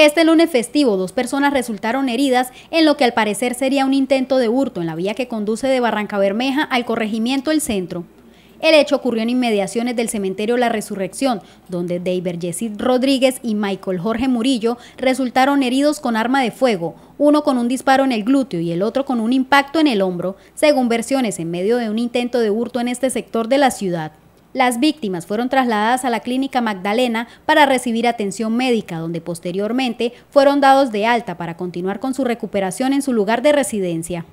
Este lunes festivo, dos personas resultaron heridas en lo que al parecer sería un intento de hurto en la vía que conduce de Barranca Bermeja al corregimiento El Centro. El hecho ocurrió en inmediaciones del cementerio La Resurrección, donde David Yesid Rodríguez y Michael Jorge Murillo resultaron heridos con arma de fuego, uno con un disparo en el glúteo y el otro con un impacto en el hombro, según versiones en medio de un intento de hurto en este sector de la ciudad. Las víctimas fueron trasladadas a la clínica Magdalena para recibir atención médica, donde posteriormente fueron dados de alta para continuar con su recuperación en su lugar de residencia.